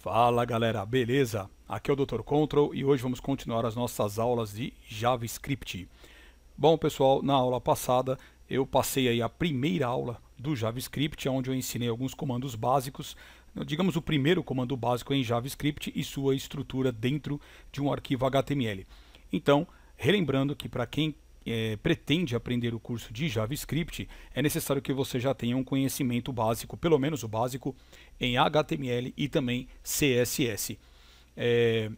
Fala galera, beleza? Aqui é o Dr. Control e hoje vamos continuar as nossas aulas de JavaScript. Bom pessoal, na aula passada eu passei aí a primeira aula do JavaScript, onde eu ensinei alguns comandos básicos, digamos o primeiro comando básico em JavaScript e sua estrutura dentro de um arquivo HTML. Então, relembrando que para quem é, pretende aprender o curso de JavaScript, é necessário que você já tenha um conhecimento básico, pelo menos o básico, em HTML e também CSS. É,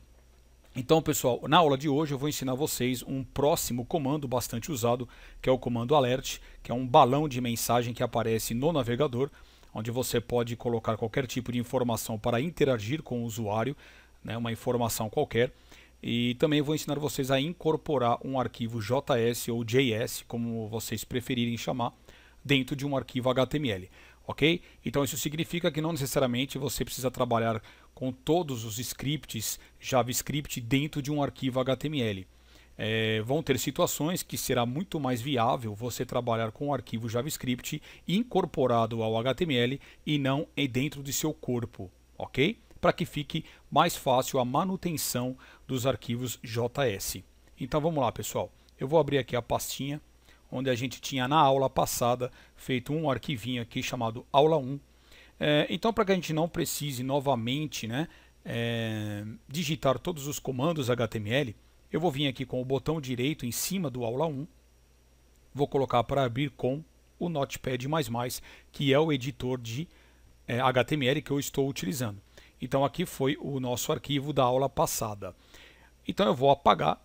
então, pessoal, na aula de hoje eu vou ensinar vocês um próximo comando bastante usado, que é o comando alert, que é um balão de mensagem que aparece no navegador, onde você pode colocar qualquer tipo de informação para interagir com o usuário, né, uma informação qualquer, e também vou ensinar vocês a incorporar um arquivo JS ou JS, como vocês preferirem chamar, dentro de um arquivo HTML. Ok? Então isso significa que não necessariamente você precisa trabalhar com todos os scripts JavaScript dentro de um arquivo HTML. É, vão ter situações que será muito mais viável você trabalhar com o arquivo JavaScript incorporado ao HTML e não é dentro de seu corpo, ok? para que fique mais fácil a manutenção dos arquivos JS. Então vamos lá, pessoal. Eu vou abrir aqui a pastinha onde a gente tinha na aula passada feito um arquivinho aqui chamado aula 1. É, então, para que a gente não precise novamente né, é, digitar todos os comandos HTML, eu vou vir aqui com o botão direito em cima do aula 1, vou colocar para abrir com o Notepad++, que é o editor de é, HTML que eu estou utilizando. Então aqui foi o nosso arquivo da aula passada. Então eu vou apagar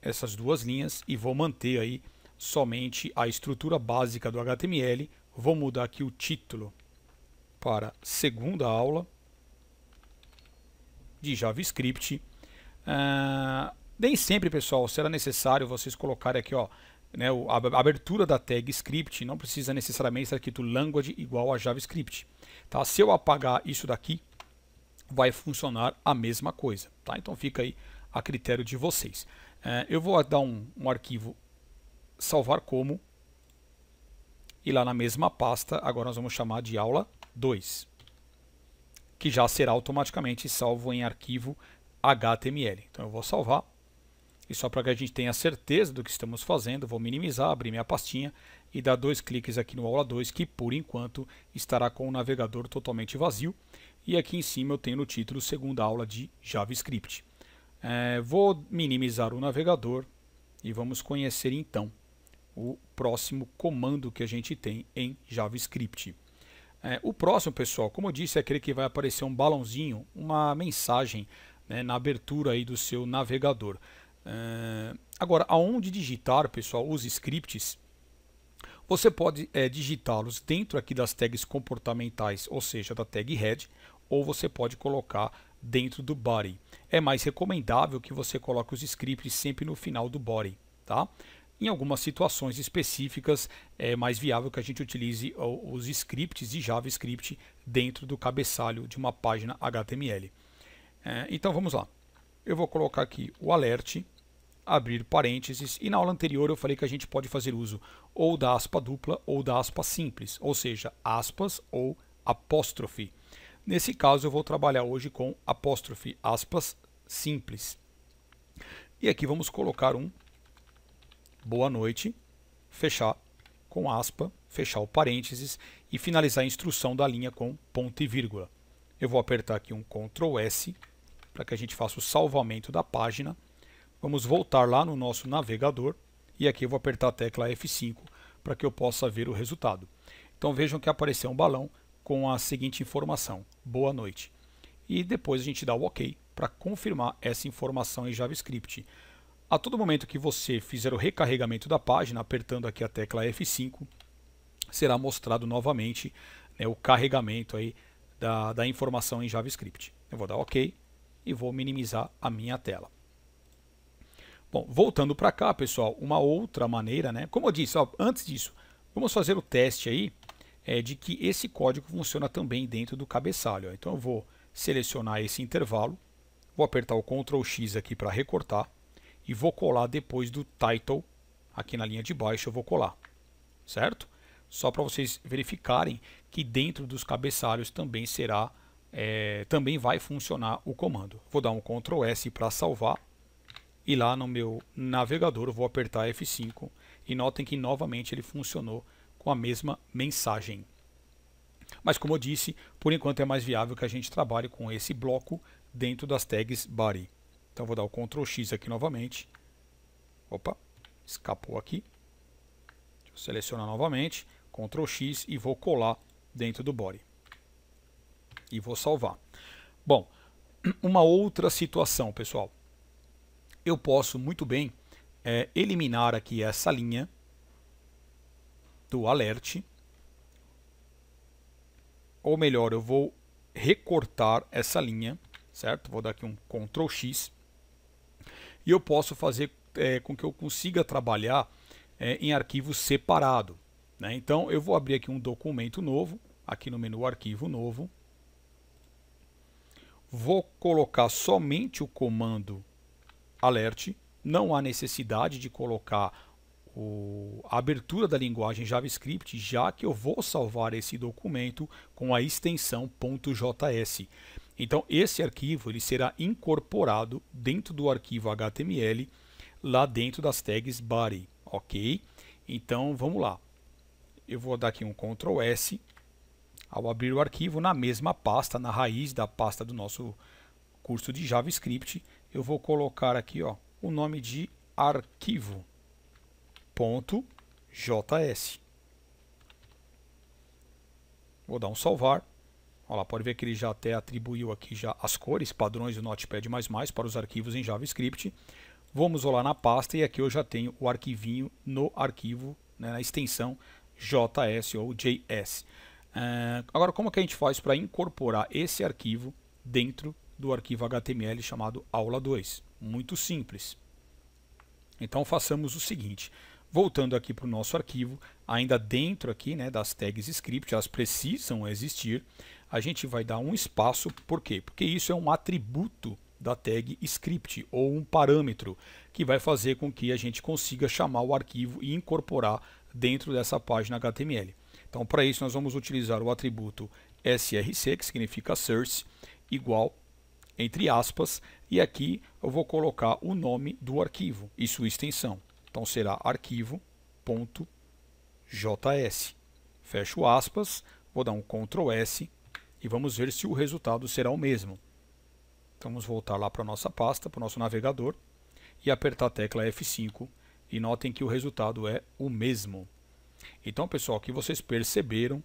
essas duas linhas e vou manter aí somente a estrutura básica do HTML. Vou mudar aqui o título para segunda aula de JavaScript. Ah, nem sempre, pessoal, será necessário vocês colocarem aqui ó, né, a abertura da tag script. Não precisa necessariamente estar do language igual a JavaScript. Tá? Se eu apagar isso daqui, vai funcionar a mesma coisa. Tá? Então fica aí a critério de vocês. É, eu vou dar um, um arquivo salvar como e lá na mesma pasta agora nós vamos chamar de aula 2 que já será automaticamente salvo em arquivo HTML. Então eu vou salvar e só para que a gente tenha certeza do que estamos fazendo, vou minimizar, abrir minha pastinha e dar dois cliques aqui no aula 2 que por enquanto estará com o navegador totalmente vazio e aqui em cima eu tenho no título segunda aula de JavaScript. É, vou minimizar o navegador e vamos conhecer então o próximo comando que a gente tem em JavaScript. É, o próximo, pessoal, como eu disse, é aquele que vai aparecer um balãozinho, uma mensagem né, na abertura aí do seu navegador. É, agora, aonde digitar, pessoal, os scripts, você pode é, digitá-los dentro aqui das tags comportamentais, ou seja, da tag head, ou você pode colocar dentro do body. É mais recomendável que você coloque os scripts sempre no final do body, tá? Em algumas situações específicas, é mais viável que a gente utilize os scripts de JavaScript dentro do cabeçalho de uma página HTML. É, então vamos lá. Eu vou colocar aqui o alert, abrir parênteses, e na aula anterior eu falei que a gente pode fazer uso ou da aspa dupla ou da aspa simples, ou seja, aspas ou apóstrofe. Nesse caso, eu vou trabalhar hoje com apóstrofe, aspas, simples. E aqui vamos colocar um boa noite, fechar com aspa, fechar o parênteses e finalizar a instrução da linha com ponto e vírgula. Eu vou apertar aqui um Ctrl S para que a gente faça o salvamento da página. Vamos voltar lá no nosso navegador e aqui eu vou apertar a tecla F5 para que eu possa ver o resultado. Então vejam que apareceu um balão com a seguinte informação: boa noite. E depois a gente dá o OK para confirmar essa informação em JavaScript. A todo momento que você fizer o recarregamento da página, apertando aqui a tecla F5, será mostrado novamente né, o carregamento aí da, da informação em JavaScript. Eu vou dar OK e vou minimizar a minha tela. Bom, voltando para cá, pessoal, uma outra maneira, né? Como eu disse, ó, antes disso, vamos fazer o teste aí é de que esse código funciona também dentro do cabeçalho. Então eu vou selecionar esse intervalo, vou apertar o Ctrl X aqui para recortar e vou colar depois do title, aqui na linha de baixo eu vou colar, certo? Só para vocês verificarem que dentro dos cabeçalhos também será, é, também vai funcionar o comando. Vou dar um Ctrl S para salvar e lá no meu navegador vou apertar F5 e notem que novamente ele funcionou com a mesma mensagem. Mas como eu disse, por enquanto é mais viável que a gente trabalhe com esse bloco dentro das tags body. Então vou dar o Ctrl X aqui novamente. Opa, escapou aqui. Deixa eu selecionar novamente, Ctrl X e vou colar dentro do body. E vou salvar. Bom, uma outra situação, pessoal. Eu posso muito bem é, eliminar aqui essa linha texto alert. Ou melhor, eu vou recortar essa linha, certo? Vou dar aqui um Ctrl X. E eu posso fazer é, com que eu consiga trabalhar é, em arquivo separado. Né? Então, eu vou abrir aqui um documento novo, aqui no menu Arquivo Novo. Vou colocar somente o comando alert, não há necessidade de colocar o, a abertura da linguagem JavaScript, já que eu vou salvar esse documento com a extensão .js. Então, esse arquivo ele será incorporado dentro do arquivo HTML, lá dentro das tags body, ok? Então, vamos lá. Eu vou dar aqui um Ctrl S, ao abrir o arquivo, na mesma pasta, na raiz da pasta do nosso curso de JavaScript, eu vou colocar aqui ó, o nome de arquivo. .js. Vou dar um salvar. Olha lá, pode ver que ele já até atribuiu aqui já as cores, padrões do Notepad++ para os arquivos em JavaScript. Vamos lá na pasta e aqui eu já tenho o arquivinho no arquivo, né, na extensão JS ou JS. Uh, ah, agora, como que a gente faz para incorporar esse arquivo dentro do arquivo HTML chamado aula2? Muito simples. Então, façamos o seguinte. Voltando aqui para o nosso arquivo, ainda dentro aqui né, das tags script, elas precisam existir. A gente vai dar um espaço, por quê? Porque isso é um atributo da tag script ou um parâmetro que vai fazer com que a gente consiga chamar o arquivo e incorporar dentro dessa página HTML. Então, para isso, nós vamos utilizar o atributo src, que significa source, igual, entre aspas, e aqui eu vou colocar o nome do arquivo e sua extensão. Então será arquivo.js. Fecho aspas, vou dar um Ctrl S e vamos ver se o resultado será o mesmo. Então vamos voltar lá para a nossa pasta, para o nosso navegador e apertar a tecla F5 e notem que o resultado é o mesmo. Então, pessoal, que vocês perceberam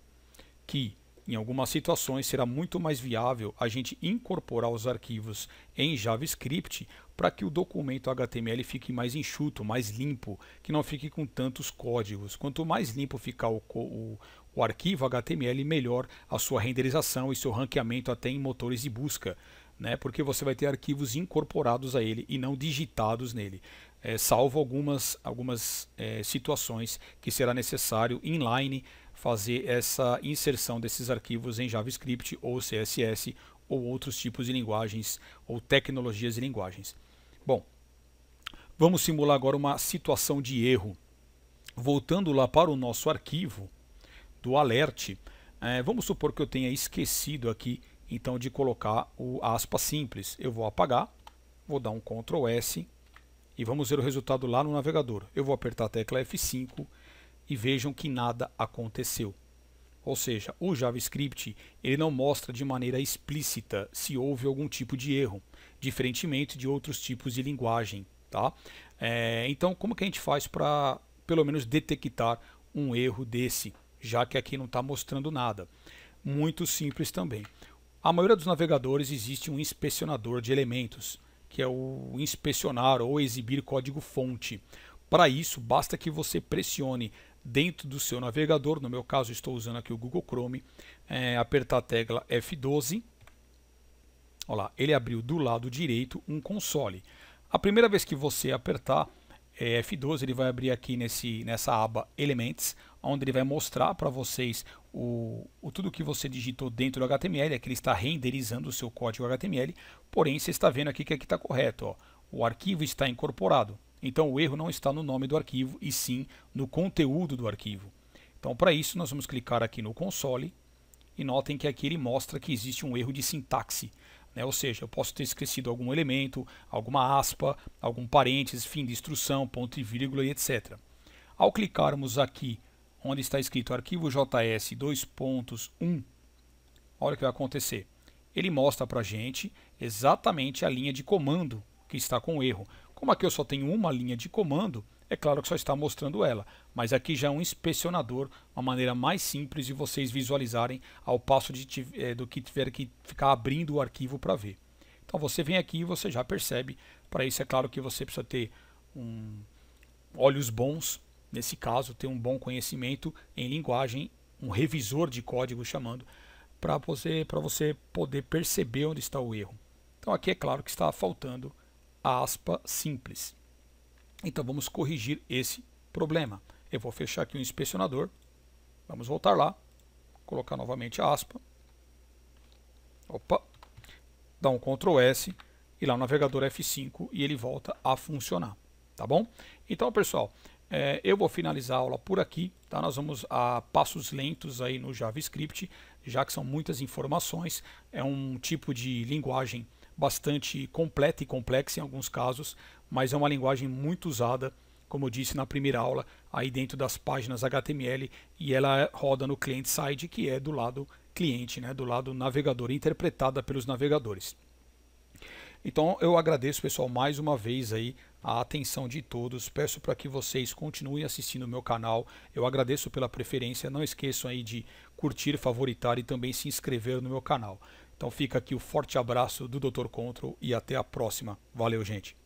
que em algumas situações será muito mais viável a gente incorporar os arquivos em JavaScript para que o documento HTML fique mais enxuto, mais limpo, que não fique com tantos códigos. Quanto mais limpo ficar o, o, o arquivo HTML, melhor a sua renderização e seu ranqueamento até em motores de busca, né? porque você vai ter arquivos incorporados a ele e não digitados nele. É, salvo algumas, algumas é, situações que será necessário inline fazer essa inserção desses arquivos em JavaScript ou CSS ou outros tipos de linguagens ou tecnologias de linguagens. Bom, vamos simular agora uma situação de erro. Voltando lá para o nosso arquivo do alert, é, eh, vamos supor que eu tenha esquecido aqui então de colocar o aspa simples. Eu vou apagar, vou dar um Ctrl S e vamos ver o resultado lá no navegador. Eu vou apertar a tecla F5 e vejam que nada aconteceu. Ou seja, o JavaScript ele não mostra de maneira explícita se houve algum tipo de erro, diferentemente de outros tipos de linguagem. Tá? É, então, como que a gente faz para, pelo menos, detectar um erro desse, já que aqui não está mostrando nada? Muito simples também. A maioria dos navegadores existe um inspecionador de elementos, que é o inspecionar ou exibir código-fonte. Para isso, basta que você pressione dentro do seu navegador, no meu caso estou usando aqui o Google Chrome, é, apertar a tecla F12, olha lá, ele abriu do lado direito um console. A primeira vez que você apertar é, F12, ele vai abrir aqui nesse, nessa aba Elements, onde ele vai mostrar para vocês o, o, tudo que você digitou dentro do HTML, aqui é ele está renderizando o seu código HTML, porém você está vendo aqui que aqui é está correto, ó, o arquivo está incorporado. Então o erro não está no nome do arquivo, e sim no conteúdo do arquivo. Então para isso nós vamos clicar aqui no console, e notem que aqui ele mostra que existe um erro de sintaxe. Né? Ou seja, eu posso ter esquecido algum elemento, alguma aspa, algum parênteses, fim de instrução, ponto e vírgula e etc. Ao clicarmos aqui onde está escrito arquivo JS 2.1, olha o que vai acontecer. Ele mostra para a gente exatamente a linha de comando que está com erro. Como aqui eu só tenho uma linha de comando, é claro que só está mostrando ela, mas aqui já é um inspecionador, uma maneira mais simples de vocês visualizarem ao passo de, é, do que tiver que ficar abrindo o arquivo para ver. Então você vem aqui e você já percebe, para isso é claro que você precisa ter um, olhos bons, nesse caso ter um bom conhecimento em linguagem, um revisor de código chamando, para você, você poder perceber onde está o erro. Então aqui é claro que está faltando aspa simples. Então vamos corrigir esse problema. Eu vou fechar aqui o inspecionador, vamos voltar lá, colocar novamente a aspa, opa, dá um Ctrl S e lá o navegador F5 e ele volta a funcionar, tá bom? Então pessoal, é, eu vou finalizar a aula por aqui, tá? Nós vamos a passos lentos aí no JavaScript, já que são muitas informações, é um tipo de linguagem bastante completa e complexa em alguns casos, mas é uma linguagem muito usada, como eu disse na primeira aula, aí dentro das páginas HTML e ela roda no client side, que é do lado cliente, né, do lado navegador, interpretada pelos navegadores. Então eu agradeço pessoal mais uma vez aí a atenção de todos. Peço para que vocês continuem assistindo o meu canal. Eu agradeço pela preferência. Não esqueçam aí de curtir, favoritar e também se inscrever no meu canal. Então fica aqui o forte abraço do Dr. Control e até a próxima. Valeu, gente.